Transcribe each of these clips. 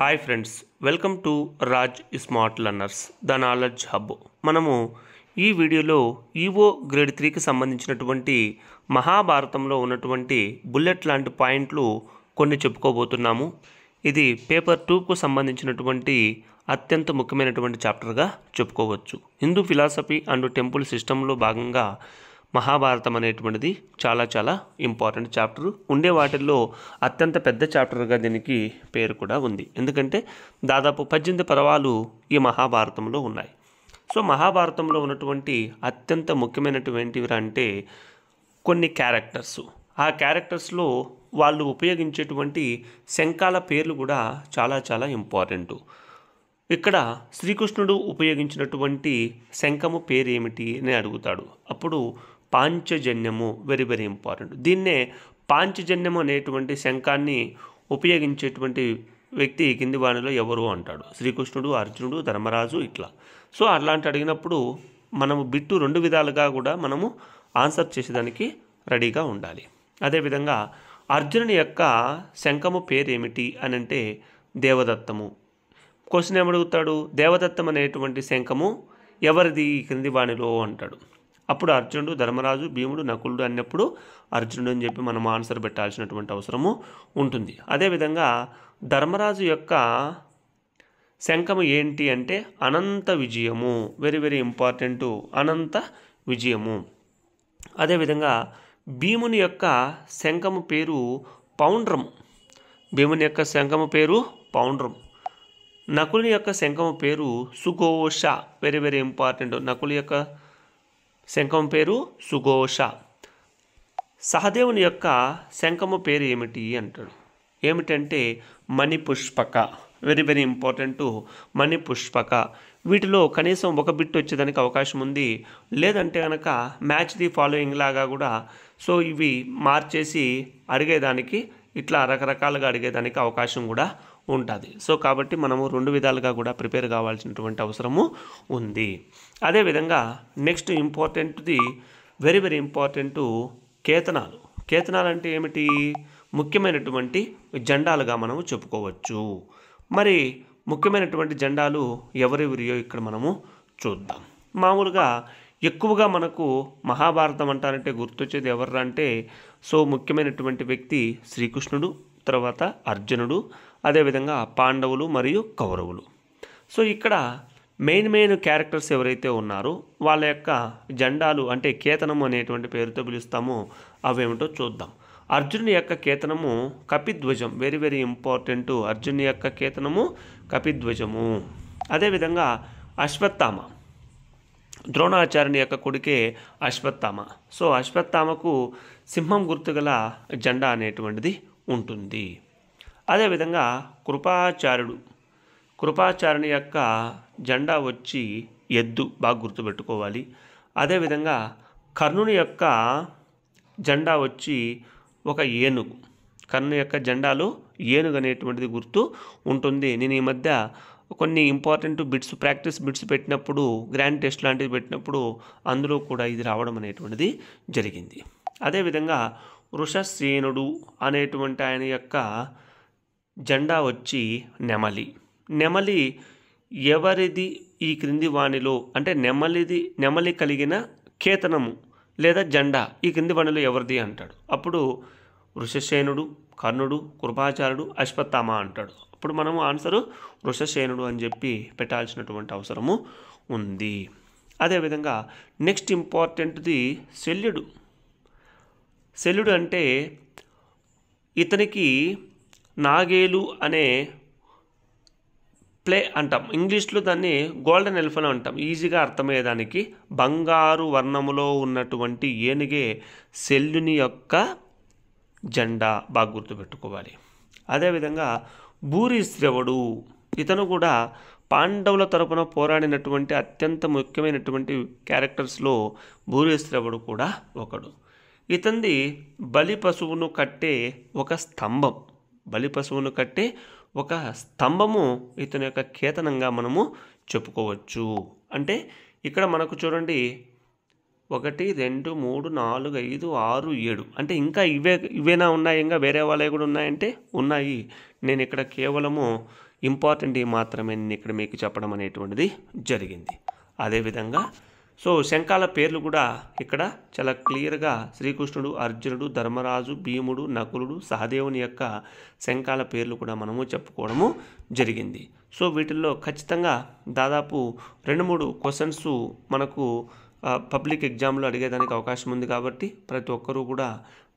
hi friends welcome to Raj smart learners the knowledge hub మనము ఈ వీడియోలో ఈవో గ్రేడ్ త్రీకి సంబంధించినటువంటి మహాభారతంలో ఉన్నటువంటి బుల్లెట్ లాంటి పాయింట్లు కొన్ని చెప్పుకోబోతున్నాము ఇది పేపర్ టూకు సంబంధించినటువంటి అత్యంత ముఖ్యమైనటువంటి చాప్టర్గా చెప్పుకోవచ్చు హిందూ ఫిలాసఫీ అండ్ టెంపుల్ సిస్టంలో భాగంగా మహాభారతం అనేటువంటిది చాలా చాలా ఇంపార్టెంట్ చాప్టర్ ఉండే వాటిల్లో అత్యంత పెద్ద చాప్టర్గా దీనికి పేరు కూడా ఉంది ఎందుకంటే దాదాపు పద్దెనిమిది పర్వాలు ఈ మహాభారతంలో ఉన్నాయి సో మహాభారతంలో ఉన్నటువంటి అత్యంత ముఖ్యమైనటువంటివి అంటే కొన్ని క్యారెక్టర్స్ ఆ క్యారెక్టర్స్లో వాళ్ళు ఉపయోగించేటువంటి శంఖాల పేర్లు కూడా చాలా చాలా ఇంపార్టెంట్ ఇక్కడ శ్రీకృష్ణుడు ఉపయోగించినటువంటి శంఖము పేరేమిటి అని అడుగుతాడు అప్పుడు పాంచజన్యము వెరీ వెరీ ఇంపార్టెంట్ దీన్నే పాంచజన్యము అనేటువంటి శంఖాన్ని ఉపయోగించేటువంటి వ్యక్తి కింది వాణిలో ఎవరు అంటాడు శ్రీకృష్ణుడు అర్జునుడు ధర్మరాజు ఇట్లా సో అలాంటి అడిగినప్పుడు మనము బిట్టు రెండు విధాలుగా కూడా మనము ఆన్సర్ చేసేదానికి రెడీగా ఉండాలి అదేవిధంగా అర్జునుని యొక్క శంఖము పేరేమిటి అని అంటే దేవదత్తము క్వశ్చన్ ఏమడుగుతాడు దేవదత్తం అనేటువంటి శంఖము ఎవరిది క్రింది వాణిలో అంటాడు అప్పుడు అర్జునుడు ధర్మరాజు భీముడు నకులుడు అన్నప్పుడు అర్జునుడు అని చెప్పి మనం ఆన్సర్ పెట్టాల్సినటువంటి అవసరము ఉంటుంది అదేవిధంగా ధర్మరాజు యొక్క శంఖము ఏంటి అంటే అనంత విజయము వెరీ వెరీ ఇంపార్టెంట్ అనంత విజయము అదేవిధంగా భీముని యొక్క శంఖము పేరు పౌండ్రం భీముని యొక్క శంఖము పేరు పౌండ్రం నకులుని యొక్క శంఖము పేరు సుఘోష వెరీ వెరీ ఇంపార్టెంట్ నకులు యొక్క శంఖం పేరు సుఘోష సహదేవుని యొక్క శంఖము పేరు ఏమిటి అంటాడు ఏమిటంటే Manipushpaka very very important Manipushpaka వీటిలో కనీసం ఒక బిట్ వచ్చేదానికి అవకాశం ఉంది లేదంటే కనుక మ్యాచ్ ది ఫాలోయింగ్ లాగా కూడా సో ఇవి మార్చేసి అడిగేదానికి ఇట్లా రకరకాలుగా అడిగేదానికి అవకాశం కూడా ఉంటుంది సో కాబట్టి మనము రెండు విధాలుగా కూడా ప్రిపేర్ కావాల్సినటువంటి అవసరము ఉంది అదేవిధంగా నెక్స్ట్ ఇంపార్టెంట్ది వెరీ వెరీ ఇంపార్టెంట్ కేతనాలు కేతనాలు అంటే ఏమిటి ముఖ్యమైనటువంటి జెండాలుగా మనము చెప్పుకోవచ్చు మరి ముఖ్యమైనటువంటి జెండాలు ఎవరెవరియో ఇక్కడ మనము చూద్దాం మామూలుగా ఎక్కువగా మనకు మహాభారతం అంటారంటే గుర్తొచ్చేది ఎవర్రా అంటే సో ముఖ్యమైనటువంటి వ్యక్తి శ్రీకృష్ణుడు తర్వాత అర్జునుడు అదేవిధంగా పాండవులు మరియు కౌరవులు సో ఇక్కడ మెయిన్ మెయిన్ క్యారెక్టర్స్ ఎవరైతే ఉన్నారో వాళ్ళ యొక్క జెండాలు అంటే కేతనము అనేటువంటి పేరుతో పిలుస్తామో అవేమిటో చూద్దాం అర్జునుని యొక్క కేతనము కపిధ్వజం వెరీ వెరీ ఇంపార్టెంట్ అర్జునుని యొక్క కేతనము కపిధ్వజము అదేవిధంగా అశ్వత్థామ ద్రోణాచార్యుని యొక్క కొడుకే అశ్వత్థామ సో అశ్వత్థామకు సింహం గుర్తుగల జెండా అనేటువంటిది ఉంటుంది అదేవిధంగా కృపాచార్యుడు కృపాచార్యుని యొక్క జెండా వచ్చి ఎద్దు బాగా గుర్తుపెట్టుకోవాలి అదేవిధంగా కర్ణుని యొక్క జెండా వచ్చి ఒక ఏనుగు కర్ణు యొక్క జెండాలో ఏనుగు అనేటువంటిది గుర్తు ఉంటుంది నేను ఈ మధ్య కొన్ని ఇంపార్టెంట్ బిట్స్ ప్రాక్టీస్ బిట్స్ పెట్టినప్పుడు గ్రాండ్ టెస్ట్ లాంటివి పెట్టినప్పుడు అందులో కూడా ఇది రావడం అనేటువంటిది జరిగింది అదేవిధంగా వృషసేనుడు అనేటువంటి ఆయన యొక్క జెండా వచ్చి నెమలి నెమలి ఎవరిది ఈ క్రింది వాణిలో అంటే నెమలిది నెమలి కలిగిన కేతనము లేదా జెండా ఈ క్రింది వాణిలో ఎవరిది అంటాడు అప్పుడు వృషశేనుడు కర్ణుడు కృపాచారుడు అశ్వత్థామ అంటాడు అప్పుడు మనము ఆన్సరు వృషశేనుడు అని చెప్పి పెట్టాల్సినటువంటి అవసరము ఉంది అదేవిధంగా నెక్స్ట్ ఇంపార్టెంట్ది శల్యుడు శల్యుడు అంటే ఇతనికి నాగేలు అనే ప్లే అంటాం ఇంగ్లీష్లో దాన్ని గోల్డెన్ ఎల్ఫ్ అంటాం ఈజీగా అర్థమయ్యేదానికి బంగారు వర్ణములో ఉన్నటువంటి ఏనుగే సెల్లుని యొక్క జెండా బాగా గుర్తుపెట్టుకోవాలి అదేవిధంగా భూరిశ్రవుడు ఇతను కూడా పాండవుల తరపున పోరాడినటువంటి అత్యంత ముఖ్యమైనటువంటి క్యారెక్టర్స్లో భూరిశ్రవుడు కూడా ఒకడు ఇతంది బలి పశువును కట్టే ఒక స్తంభం బలి పశువును కట్టే ఒక స్తంభము ఇతని యొక్క కేతనంగా మనము చెప్పుకోవచ్చు అంటే ఇక్కడ మనకు చూడండి ఒకటి రెండు మూడు నాలుగు ఐదు ఆరు ఏడు అంటే ఇంకా ఇవే ఇవేనా ఉన్నాయి ఇంకా వేరే వాళ్ళవి కూడా ఉన్నాయంటే ఉన్నాయి నేను ఇక్కడ కేవలము ఇంపార్టెంట్ మాత్రమే నేను ఇక్కడ మీకు చెప్పడం అనేటువంటిది జరిగింది అదేవిధంగా సో శంఖాల పేర్లు కూడా ఇక్కడ చాలా క్లియర్గా శ్రీకృష్ణుడు అర్జునుడు ధర్మరాజు భీముడు నకులుడు సహదేవుని యొక్క శంఖాల పేర్లు కూడా మనము చెప్పుకోవడము జరిగింది సో వీటిల్లో ఖచ్చితంగా దాదాపు రెండు మూడు క్వశ్చన్స్ మనకు పబ్లిక్ ఎగ్జామ్లో అడిగేదానికి అవకాశం ఉంది కాబట్టి ప్రతి ఒక్కరూ కూడా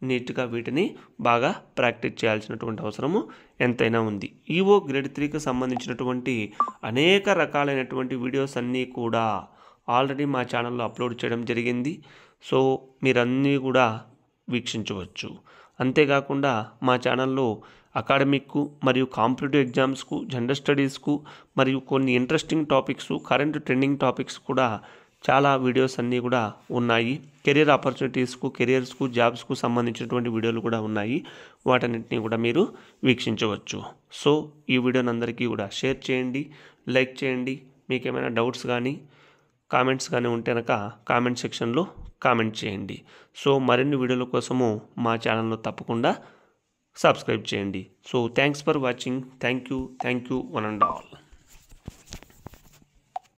నీట్గా వీటిని బాగా ప్రాక్టీస్ చేయాల్సినటువంటి అవసరము ఎంతైనా ఉంది ఈవో గ్రేడ్ త్రీకి సంబంధించినటువంటి అనేక రకాలైనటువంటి వీడియోస్ అన్నీ కూడా ఆల్రెడీ మా ఛానల్లో అప్లోడ్ చేయడం జరిగింది సో మీరన్నీ కూడా వీక్షించవచ్చు అంతేకాకుండా మా ఛానల్లో అకాడమిక్కు మరియు కాంపిటేటివ్ ఎగ్జామ్స్కు జనరల్ స్టడీస్కు మరియు కొన్ని interesting topics current trending topics కూడా చాలా వీడియోస్ అన్నీ కూడా ఉన్నాయి కెరియర్ ఆపర్చునిటీస్కు కెరియర్స్కు జాబ్స్కు సంబంధించినటువంటి వీడియోలు కూడా ఉన్నాయి వాటన్నిటిని కూడా మీరు వీక్షించవచ్చు సో ఈ వీడియోని అందరికీ కూడా షేర్ చేయండి లైక్ చేయండి మీకేమైనా డౌట్స్ కానీ కామెంట్స్ కానీ ఉంటే కనుక కామెంట్ సెక్షన్లో కామెంట్ చేయండి సో మరిన్ని వీడియోల కోసము మా ఛానల్ను తప్పకుండా సబ్స్క్రైబ్ చేయండి so thanks for watching thank you thank you one and all